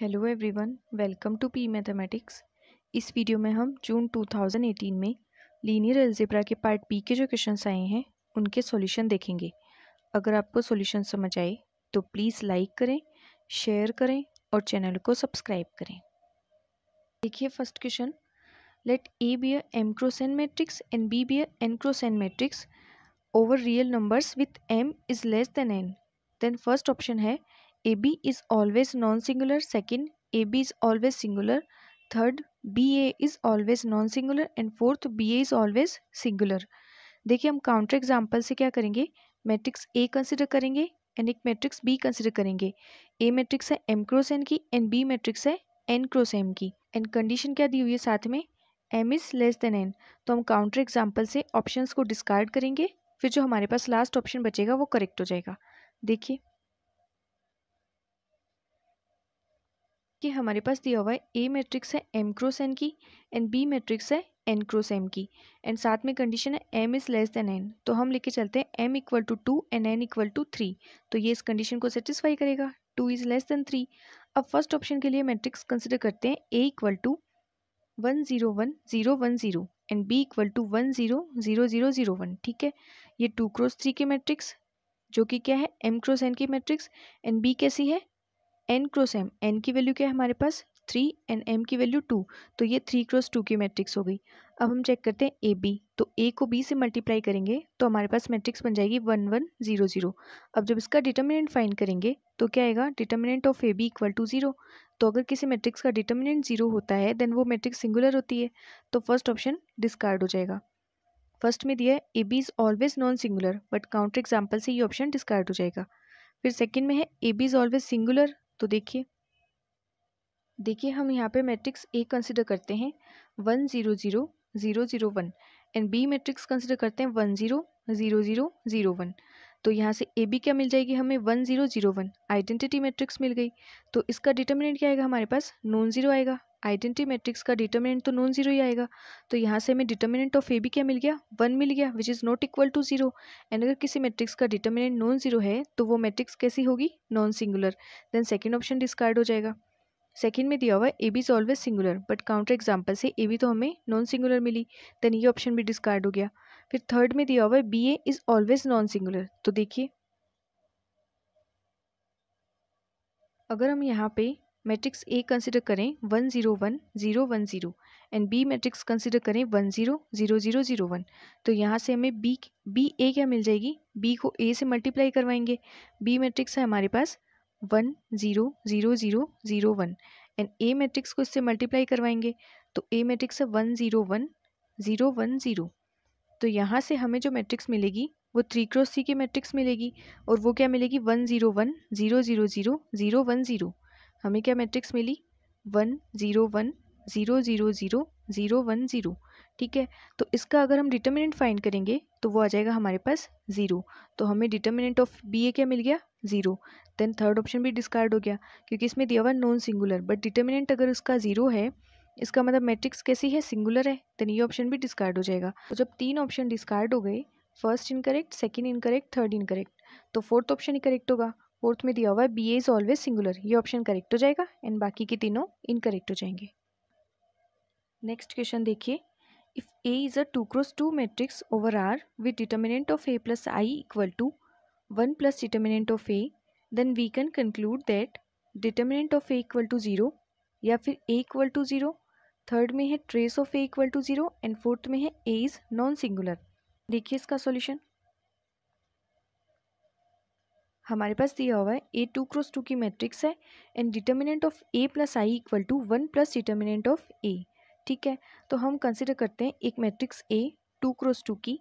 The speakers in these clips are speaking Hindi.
Hello everyone welcome to P mathematics इस वीडियो में हम जून 2018 में लीनियर एल्जेब्रा के पार्ट पी के जो क्वेश्चंस आए हैं उनके सॉल्यूशन देखेंगे अगर आपको सॉल्यूशन समझ आए तो प्लीज़ लाइक करें शेयर करें और चैनल को सब्सक्राइब करें देखिए first question let A be a M cross n matrix and B be a N cross n matrix over real numbers with M is less than N then first option है A B is non singular second A B is always singular third B A is always non singular and fourth B A is always singular देखिए हम काउंटर एग्जाम्पल से क्या करेंगे मैट्रिक्स ए कंसिडर करेंगे एंड एक मैट्रिक्स बी कंसिडर करेंगे ए मैट्रिक्स है एम क्रोस एन की एंड बी मैट्रिक्स है एन क्रोस एम की एंड कंडीशन क्या दी हुई है साथ में M is less than N तो हम काउंटर एग्जाम्पल से ऑप्शन को डिस्कार्ड करेंगे फिर जो हमारे पास लास्ट ऑप्शन बचेगा वो करेक्ट हो जाएगा देखिए कि हमारे पास दिया हुआ है ए मैट्रिक्स है एम क्रॉस एन की एंड बी मैट्रिक्स है एन क्रॉस एम की एंड साथ में कंडीशन है M is less than N तो हम लेके चलते हैं M equal to two and N equal to three तो ये इस कंडीशन को सेटिस्फाई करेगा two is less than three अब फर्स्ट ऑप्शन के लिए मैट्रिक्स कंसिडर करते हैं A equal to one zero one zero one zero and B equal to one zero zero zero zero one ठीक है ये टू क्रॉस थ्री के मैट्रिक्स जो कि क्या है एम क्रॉस एन की मैट्रिक्स एंड बी कैसी है एन क्रॉस एम एन की वैल्यू क्या है हमारे पास थ्री एंड एम की वैल्यू टू तो ये थ्री क्रॉस टू की मैट्रिक्स हो गई अब हम चेक करते हैं ए बी तो ए को बी से मल्टीप्लाई करेंगे तो हमारे पास मैट्रिक्स बन जाएगी वन वन जीरो जीरो अब जब इसका डिटर्मिनेंट फाइंड करेंगे तो क्या आएगा determinant of A B equal to zero तो अगर किसी मैट्रिक्स का डिटर्मिनेंट जीरो होता है देन वो मैट्रिक्स सिंगुलर होती है तो फर्स्ट ऑप्शन डिस्कार्ड हो जाएगा फर्स्ट में दिया है A B is always non singular but counter example से ये ऑप्शन डिस्कार्ड हो जाएगा फिर सेकेंड में है A B is always singular तो देखिए देखिए हम यहाँ पे मैट्रिक्स ए कंसिडर करते हैं one zero zero zero zero one and B matrix consider करते हैं one zero zero zero zero one तो यहाँ से ए बी क्या मिल जाएगी हमें one zero zero one identity matrix मिल गई तो इसका डिटर्मिनेंट क्या आएगा हमारे पास नॉन ज़ीरो आएगा आइडेंटी मैट्रिक्स का डिटर्मिनेंट तो नॉन जीरो ही आएगा तो यहाँ से हमें डिटर्मिनेंट ऑफ ए भी क्या मिल गया वन मिल गया which is not equal to zero and अगर किसी मैट्रिक्स का डिटर्मिनेंट नॉन जीरो है तो वो मैट्रिक्स कैसी होगी non singular then second option discard हो जाएगा सेकेंड में दिया हुआ है A B is always singular but counter example से ए बी तो हमें नॉन सिंगुलर मिली देन ये ऑप्शन भी डिस्कार्ड हो गया फिर थर्ड में दिया हुआ है B A is always non singular तो देखिए अगर हम यहाँ पे मैट्रिक्स ए कंसिडर करें one zero one zero one zero and B matrix consider करें one zero zero zero zero one तो यहाँ से हमें बी बी ए क्या मिल जाएगी बी को ए से मल्टीप्लाई करवाएंगे बी मैट्रिक्स है हमारे पास one zero zero zero zero one and A matrix को इससे मल्टीप्लाई करवाएंगे तो ए मैट्रिक्स है one zero one zero one zero तो यहाँ से हमें जो मैट्रिक्स मिलेगी वो थ्री क्रॉस सी की मैट्रिक्स मिलेगी और वो क्या मिलेगी one zero one zero zero zero zero one zero हमें क्या मैट्रिक्स मिली one zero one zero zero zero zero one zero ठीक है तो इसका अगर हम डिटर्मिनेंट फाइंड करेंगे तो वो आ जाएगा हमारे पास ज़ीरो तो हमें डिटर्मिनेंट ऑफ बी ए क्या मिल गया ज़ीरो देन थर्ड ऑप्शन भी डिस्कार्ड हो गया क्योंकि इसमें दिया हुआ नॉन सिंगुलर बट डिटर्मिनेंट अगर उसका ज़ीरो है इसका मतलब मैट्रिक्स कैसी है सिंगुलर है देन ये ऑप्शन भी डिस्कार्ड हो जाएगा तो जब तीन ऑप्शन डिस्कार्ड हो गए first incorrect second incorrect third incorrect तो फोर्थ ऑप्शन ही करेक्ट होगा फोर्थ में दिया हुआ है B A is always singular ये ऑप्शन करेक्ट हो जाएगा एंड बाकी के तीनों इनकरेक्ट हो जाएंगे नेक्स्ट क्वेश्चन देखिए if A is a two cross two matrix over R with determinant of A plus I equal to one plus determinant of A then we can conclude that determinant of A equal to zero या फिर A equal to zero third में है trace of A equal to zero and fourth में है ए इज़ नॉन सिंगुलर देखिए इसका सॉल्यूशन हमारे पास दिया हुआ है ए टू क्रॉस टू की मैट्रिक्स है and determinant of A plus I equal to one plus determinant of A ठीक है तो हम कंसिडर करते हैं एक matrix A two cross two की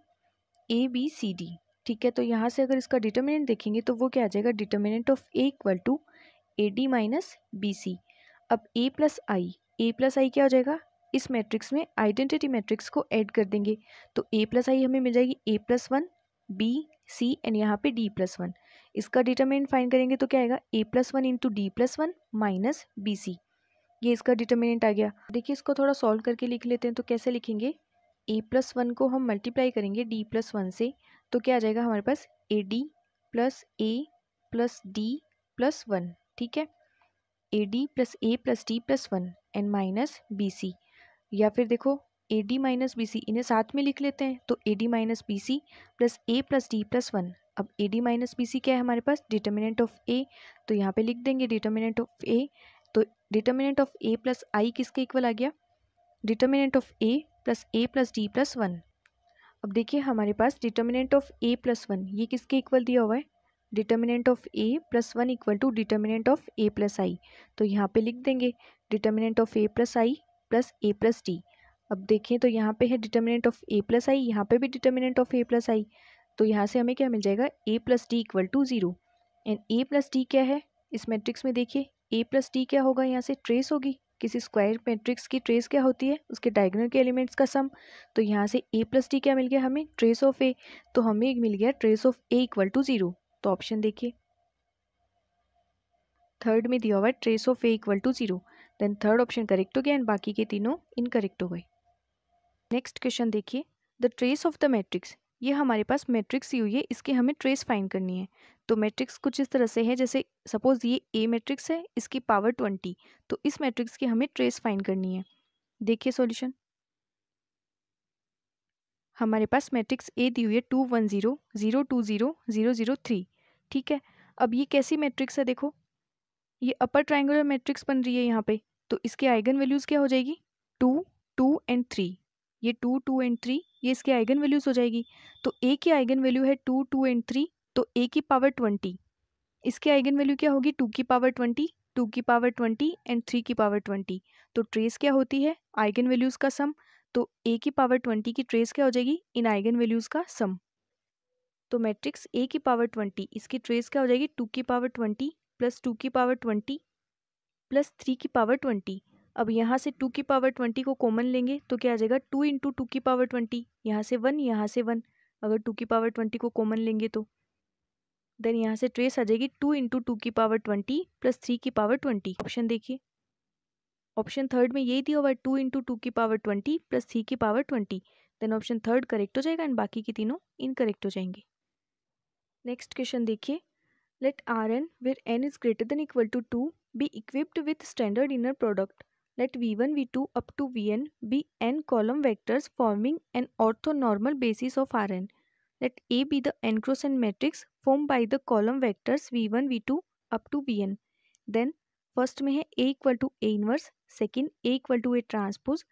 ए बी सी डी ठीक है तो यहाँ से अगर इसका डिटर्मिनेंट देखेंगे तो वो क्या आ जाएगा determinant of A equal to A D minus B C अब A plus I A plus आई क्या हो जाएगा इस मैट्रिक्स में आइडेंटिटी मैट्रिक्स को ऐड कर देंगे तो ए प्लस आई हमें मिल जाएगी A plus one B C and यहाँ पे डी प्लस वन इसका डिटर्मिनेंट फाइंड करेंगे तो क्या आएगा A plus one into D plus one minus B C ये इसका डिटर्मिनेंट आ गया देखिए इसको थोड़ा सॉल्व करके लिख लेते हैं तो कैसे लिखेंगे ए प्लस वन को हम मल्टीप्लाई करेंगे डी प्लस वन से तो क्या आ जाएगा हमारे पास A D plus A plus D plus one ठीक है A D plus A plus D plus one and minus B C या फिर देखो A D minus B C इन्हें साथ में लिख लेते हैं तो A D minus B C plus A plus D plus one अब A D minus B C क्या है हमारे पास डिटर्मिनेंट ऑफ ए तो यहाँ पे लिख देंगे डिटर्मिनेंट ऑफ ए तो determinant of A plus I किसके इक्वल आ गया determinant of A plus A plus D plus one अब देखिए हमारे पास determinant of A plus one ये किसके इक्वल दिया हुआ है determinant of A plus one equal to determinant of A plus I तो यहाँ पे लिख देंगे determinant of A plus I plus A plus D अब देखें तो यहाँ पे है determinant of A plus I यहाँ पर भी determinant of A plus I तो यहाँ से हमें क्या मिल जाएगा A plus D equal to zero and A plus D क्या है इस मैट्रिक्स में देखिए ए प्लस डी क्या होगा यहाँ से ट्रेस होगी किसी स्क्वायर मैट्रिक्स की ट्रेस क्या होती है उसके डायगोनल के एलिमेंट्स का सम तो यहाँ से ए प्लस डी क्या मिल गया हमें ट्रेस ऑफ ए तो हमें मिल गया trace of A equal to zero तो ऑप्शन देखिए थर्ड में दिया हुआ है trace of A equal to zero then third option correct हो गया एंड बाकी के तीनों इनकरेक्ट हो गए नेक्स्ट क्वेश्चन देखिए the trace of the matrix ये हमारे पास मैट्रिक्स ही हुई है इसकी हमें ट्रेस फाइंड करनी है तो मैट्रिक्स कुछ इस तरह से है जैसे सपोज ये ए मैट्रिक्स है इसकी पावर ट्वेंटी तो इस मैट्रिक्स की हमें ट्रेस फाइंड करनी है देखिए सॉल्यूशन हमारे पास मैट्रिक्स ए दी हुई है two one zero zero two zero zero zero three ठीक है अब ये कैसी मैट्रिक्स है देखो ये अपर ट्राइंगुलर मैट्रिक्स बन रही है यहाँ पे तो इसके आइगन वैल्यूज़ क्या हो जाएगी टू टू एंड थ्री ये टू टू एंड थ्री ये इसकी आइगन वैल्यूज़ हो जाएगी तो ए की आइगन वैल्यू है टू टू एंड थ्री तो ए की पावर ट्वेंटी इसकी आइगन वैल्यू क्या होगी टू की पावर ट्वेंटी टू की पावर ट्वेंटी एंड थ्री की पावर ट्वेंटी तो ट्रेस क्या होती है आइगन वैल्यूज़ का सम तो ए की पावर ट्वेंटी की ट्रेस क्या हो जाएगी इन आइगन वैल्यूज़ का सम तो मैट्रिक्स ए की पावर ट्वेंटी इसकी ट्रेस क्या हो जाएगी टू की पावर ट्वेंटी प्लस टू की पावर ट्वेंटी प्लस थ्री की पावर ट्वेंटी अब यहाँ से टू की पावर ट्वेंटी को कॉमन लेंगे तो क्या आ जाएगा टू इंटू टू की पावर ट्वेंटी यहाँ से वन यहाँ से वन अगर टू की पावर ट्वेंटी को कॉमन लेंगे तो देन यहाँ से ट्रेस आ जाएगी टू इंटू टू की पावर ट्वेंटी प्लस थ्री की पावर ट्वेंटी ऑप्शन देखिए ऑप्शन थर्ड में यही दिया हुआ है टू इंटू टू की पावर ट्वेंटी प्लस थ्री की power twenty then option third correct हो जाएगा एंड बाकी के तीनों इनकरेक्ट हो जाएंगे नेक्स्ट क्वेश्चन देखिए let R N where N is greater than equal to two be equipped with standard inner product let v1 v2 up to vn be n column vectors forming an orthonormal basis of Rn. Let A be the n cross n matrix formed by the column vectors v1 v2 up to vn. Then first में है A equal to A inverse second A equal to A transpose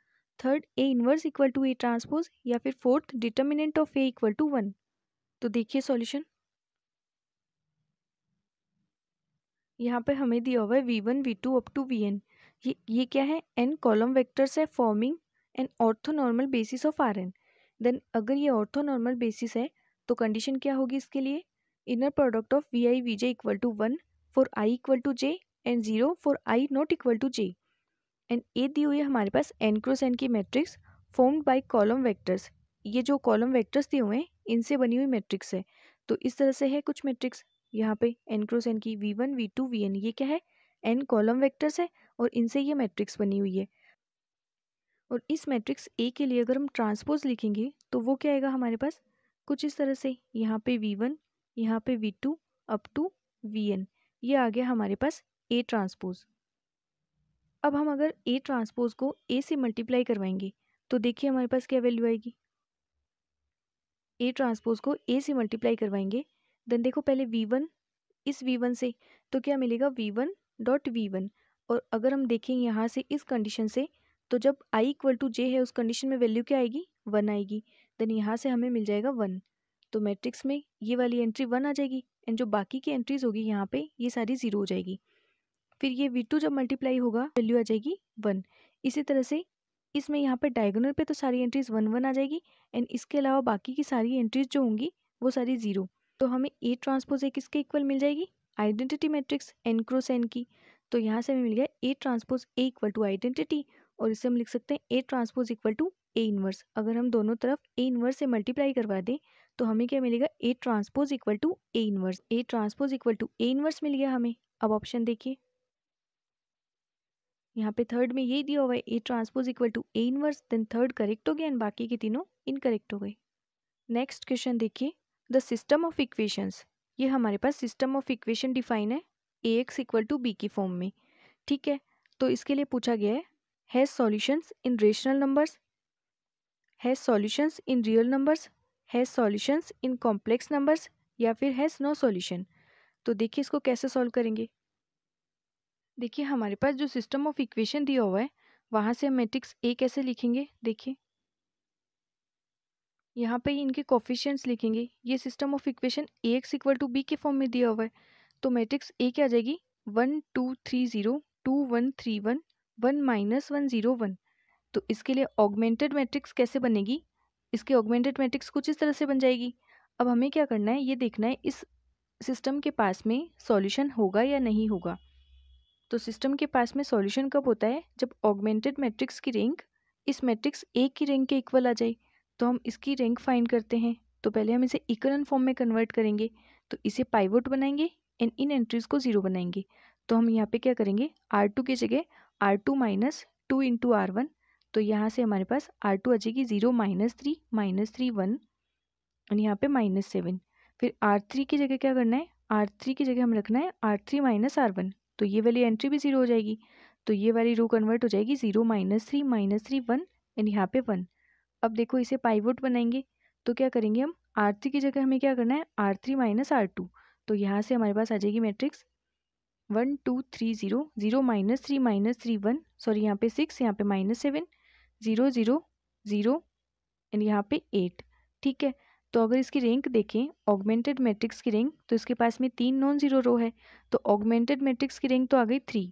third A inverse equal to A transpose या फिर fourth determinant of A equal to one तो देखिए सॉल्यूशन यहाँ पे हमें दिया हुआ है V one V two up to V N ये ये क्या है एन कॉलम वेक्टर्स है forming N orthonormal basis of R N then अगर ये ऑर्थोनॉर्मल बेसिस है तो कंडीशन क्या होगी इसके लिए inner product of V I V J equal to one for I equal to J and zero for I not equal to J and A दी हुई है हमारे पास एन क्रोस एन की matrix formed by column vectors ये जो कॉलम वैक्टर्स दिए हुए हैं इनसे बनी हुई मैट्रिक्स है तो इस तरह से है कुछ मैट्रिक्स यहाँ पे एन क्रोस एन की V one V two V N ये क्या है एन कॉलम वैक्टर्स है और इनसे ये मैट्रिक्स बनी हुई है और इस मैट्रिक्स ए के लिए अगर हम ट्रांसपोज लिखेंगे तो वो क्या आएगा हमारे पास कुछ इस तरह से यहाँ पे वी वन यहाँ पे V two up to V N ये आ गया हमारे पास ए ट्रांसपोज अब हम अगर ए ट्रांसपोज को ए से मल्टीप्लाई करवाएंगे तो देखिए हमारे पास क्या वैल्यू आएगी ए ट्रांसपोज को ए से मल्टीप्लाई करवाएंगे देन देखो पहले वी वन इस वी वन से तो क्या मिलेगा V one dot V one और अगर हम देखें यहाँ से इस कंडीशन से तो जब आई इक्वल टू जे है उस कंडीशन में वैल्यू क्या आएगी वन आएगी देन यहाँ से हमें मिल जाएगा वन तो मैट्रिक्स में ये वाली एंट्री वन आ जाएगी एंड जो बाकी की एंट्रीज होगी यहाँ पे ये सारी ज़ीरो हो जाएगी फिर ये वी टू जब मल्टीप्लाई होगा वैल्यू आ जाएगी वन इसी तरह से इसमें यहाँ पे डायगोनल पे तो सारी एंट्रीज वन वन आ जाएगी एंड इसके अलावा बाकी की सारी एंट्रीज जो होंगी वो सारी ज़ीरो तो हमें ए ट्रांसपोज ए किसके इक्वल मिल जाएगी identity matrix N cross N की तो यहाँ से हमें मिल गया A transpose A equal to identity और इसे हम लिख सकते हैं A transpose equal to A inverse अगर हम दोनों तरफ ए इनवर्स से मल्टीप्लाई करवा दें तो हमें क्या मिलेगा A transpose equal to A inverse A transpose equal to A inverse मिल गया हमें अब ऑप्शन देखिए यहाँ पे थर्ड में यही दिया हुआ है A transpose equal to A inverse then third correct हो गया एंड बाकी के तीनों इनकरेक्ट हो गए नेक्स्ट क्वेश्चन देखिए द सिस्टम ऑफ इक्वेशंस ये हमारे पास सिस्टम ऑफ इक्वेशन डिफाइन है A X equal to B की फॉर्म में ठीक है तो इसके लिए पूछा गया है has solutions in rational numbers has solutions in real numbers has solutions in complex numbers या फिर हैज़ नो सॉल्यूशन तो देखिए इसको कैसे सॉल्व करेंगे देखिए हमारे पास जो सिस्टम ऑफ इक्वेशन दिया हुआ है वहाँ से हम मैट्रिक्स ए कैसे लिखेंगे देखिए यहाँ पे इनके कॉफिशियंट्स लिखेंगे ये system of equation A X equal to B के फॉर्म में दिया हुआ है तो मैट्रिक्स ए क्या आ जाएगी one two three zero two one three one one minus one zero one तो इसके लिए ऑगमेंटेड मैट्रिक्स कैसे बनेगी इसके ऑगमेंटेड मैट्रिक्स कुछ इस तरह से बन जाएगी अब हमें क्या करना है ये देखना है इस सिस्टम के पास में सॉल्यूशन होगा या नहीं होगा तो सिस्टम के पास में सॉल्यूशन कब होता है जब ऑगमेंटेड मैट्रिक्स की रैंक इस मैट्रिक्स ए की रैंक के इक्वल आ जाए तो हम इसकी रैंक फाइंड करते हैं तो पहले हम इसे इकरन फॉर्म में कन्वर्ट करेंगे तो इसे पाइवोट बनाएंगे एंड इन एंट्रीज़ को ज़ीरो बनाएंगे तो हम यहाँ पे क्या करेंगे आर टू की जगह R two minus two into R one तो यहाँ से हमारे पास आर टू आ जाएगी zero minus three minus three one और यहाँ पे माइनस सेवन फिर आर थ्री की जगह क्या करना है आर थ्री की जगह हम रखना है R three minus R one तो ये वाली एंट्री भी ज़ीरो हो जाएगी तो ये वाली रो कन्वर्ट हो जाएगी zero minus three minus three one and यहाँ पे वन अब देखो इसे पाइवोट बनाएंगे तो क्या करेंगे हम आर थ्री की जगह हमें क्या करना है R three minus R two तो यहाँ से हमारे पास आ जाएगी matrix one two three zero zero minus three minus three one sorry यहाँ पे सिक्स यहाँ पे minus seven zero zero zero and यहाँ पे एट ठीक है तो अगर इसकी रैंक देखें ऑगमेंटेड मैट्रिक्स की रैंक तो इसके पास में तीन नॉन ज़ीरो रो है तो ऑगमेंटेड मैट्रिक्स की रैंक तो आ गई थ्री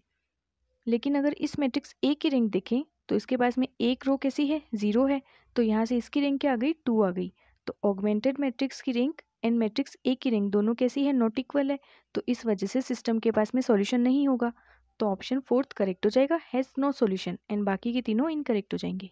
लेकिन अगर इस मैट्रिक्स ए की रैंक देखें तो इसके पास में एक रो कैसी है ज़ीरो है तो यहाँ से इसकी रैंक क्या आ गई टू आ गई तो ऑगमेंटेड मैट्रिक्स की रैंक एंड मैट्रिक्स ए की रिंग दोनों कैसी है नॉट इक्वल है तो इस वजह से सिस्टम के पास में सॉल्यूशन नहीं होगा तो ऑप्शन फोर्थ करेक्ट हो जाएगा हैज़ नो सॉल्यूशन एंड बाकी के तीनों इनकरेक्ट हो जाएंगे